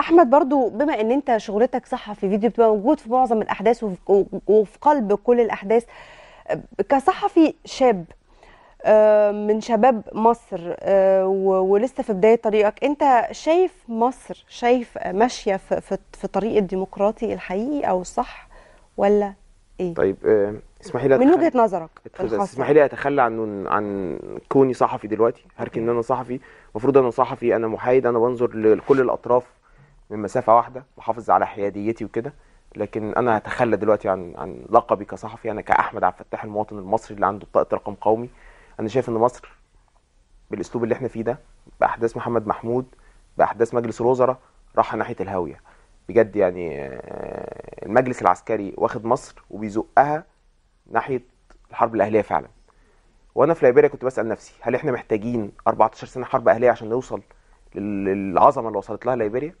احمد برضو بما ان انت شغلتك صحفي فيديو بتبقى موجود في معظم الاحداث وفي قلب كل الاحداث كصحفي شاب من شباب مصر أه، ولسه في بدايه طريقك انت شايف مصر شايف ماشيه في طريق الديمقراطي الحقيقي او الصح ولا ايه طيب اسمحي لي من وجهه نظرك يعني. اسمحي لي اتخلى عن عن كوني صحفي دلوقتي هركن ان انا صحفي المفروض انا صحفي انا محايد انا بنظر لكل الاطراف من مسافه واحده بحافظ على حياديتي وكده لكن انا هتخلى دلوقتي عن عن لقبي كصحفي انا كاحمد عبد الفتاح المواطن المصري اللي عنده بطاقه رقم قومي انا شايف ان مصر بالاسلوب اللي احنا فيه ده باحداث محمد محمود باحداث مجلس الوزراء راح ناحيه الهاويه بجد يعني آه، المجلس العسكري واخد مصر وبيزقها ناحيه الحرب الاهليه فعلا وانا في ليبيريا كنت بسال نفسي هل احنا محتاجين 14 سنه حرب اهليه عشان نوصل للعظمه اللي وصلت لها ليبيريا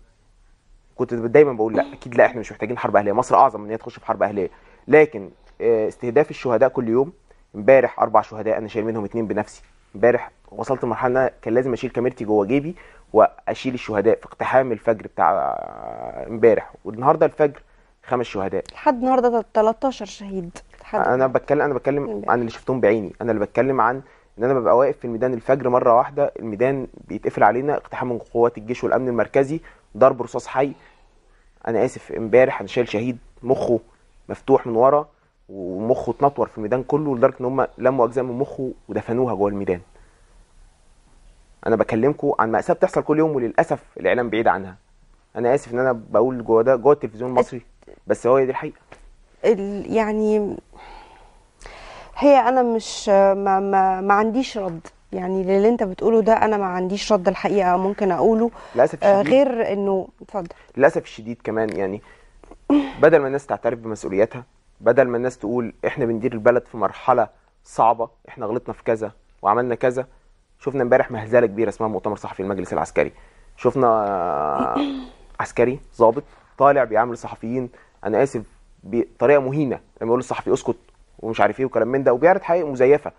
كنت دايما بقول لا اكيد لا احنا مش محتاجين حرب اهليه مصر اعظم ان هي تخش في حرب اهليه لكن آه، استهداف الشهداء كل يوم امبارح اربع شهداء انا شايل منهم اتنين بنفسي امبارح وصلت لمرحله ان انا كان لازم اشيل كاميرتي جوه جيبي واشيل الشهداء في اقتحام الفجر بتاع آه، امبارح والنهارده الفجر خمس شهداء لحد النهارده 13 شهيد حد انا بتكلم انا بتكلم يعني. عن اللي شفتهم بعيني انا اللي بتكلم عن ان انا ببقى واقف في الميدان الفجر مره واحده الميدان بيتقفل علينا اقتحام من قوات الجيش والامن المركزي ضرب رصاص حي انا اسف امبارح انا شايل شهيد مخه مفتوح من ورا ومخه اتنطور في الميدان كله لدرجه ان هم لموا اجزاء من مخه ودفنوها جوه الميدان انا بكلمكم عن ماساه بتحصل كل يوم وللاسف الاعلام بعيد عنها انا اسف ان انا بقول جوه ده جوه التلفزيون المصري بس هو دي الحقيقه يعني هي انا مش ما, ما, ما عنديش رد يعني للي انت بتقوله ده انا ما عنديش رد الحقيقه ممكن اقوله للاسف آه غير انه اتفضل للاسف الشديد كمان يعني بدل ما الناس تعترف بمسؤولياتها بدل ما الناس تقول احنا بندير البلد في مرحله صعبه احنا غلطنا في كذا وعملنا كذا شفنا امبارح مهزله كبيره اسمها مؤتمر صحفي المجلس العسكري شفنا عسكري ضابط طالع بيعامل الصحفيين انا اسف بطريقه مهينه لما يقول للصحفي اسكت ومش عارف ايه وكلام من ده وبيعرض حقائق مزيفه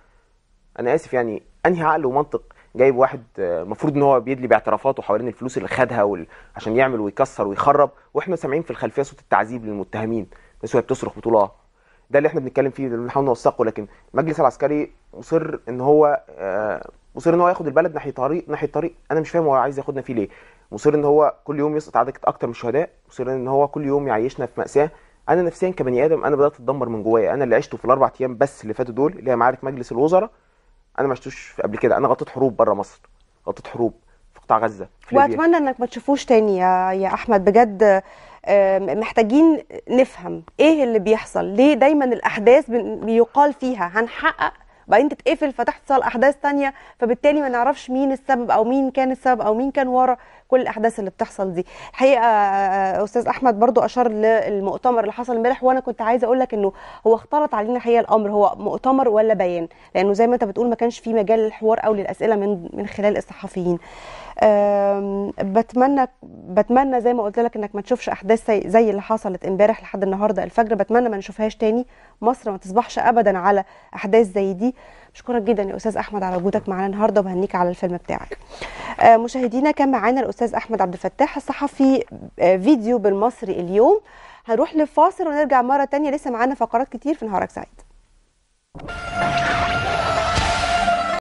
انا اسف يعني انهي عقل ومنطق جايب واحد آه، المفروض ان هو بيدلي باعترافاته حوالين الفلوس اللي خدها وال... عشان يعمل ويكسر ويخرب واحنا سامعين في الخلفيه صوت التعذيب للمتهمين الناس وهي بتصرخ بتقول اه ده اللي احنا بنتكلم فيه اللي بنحاول نوثقه لكن المجلس العسكري مصر ان هو آه مصر ان هو ياخد البلد ناحيه طريق ناحيه طريق انا مش فاهم هو عايز ياخدنا فيه ليه مصر ان هو كل يوم يسقط عدد اكتر من الشهداء مصر ان هو كل يوم يعيشنا في ماساه انا نفسيا كبني ادم انا بدات اتدمر من جوايا انا اللي عشته في الاربع ايام بس اللي فاتوا دول اللي هي معارك مجلس الوزراء انا ما عشتوش قبل كده انا غطيت حروب بره مصر غطيت حروب في قطاع غزه في واتمنى انك ما تشوفوش تاني يا يا احمد بجد محتاجين نفهم ايه اللي بيحصل ليه دايما الاحداث بيقال فيها هنحقق بعدين تتقفل فتحصل احداث تانية فبالتالي ما نعرفش مين السبب او مين كان السبب او مين كان ورا كل الاحداث اللي بتحصل دي الحقيقه آه، استاذ احمد برضو اشار للمؤتمر اللي حصل امبارح وانا كنت عايزه اقول لك انه هو اختلط علينا الحقيقه الامر هو مؤتمر ولا بيان لانه زي ما انت بتقول ما كانش في مجال للحوار او للاسئله من من خلال الصحفيين بتمنى بتمنى زي ما قلت لك انك ما تشوفش احداث زي اللي حصلت امبارح لحد النهارده الفجر بتمنى ما نشوفهاش تاني مصر ما تصبحش ابدا على احداث زي دي بشكرك جدا يا استاذ احمد على وجودك معانا النهارده وبهنيك على الفيلم بتاعك آه، مشاهدينا كان معانا الاستاذ احمد عبد الفتاح الصحفي آه، فيديو بالمصري اليوم هنروح لفاصل ونرجع مره تانية لسه معانا فقرات كتير في نهارك سعيد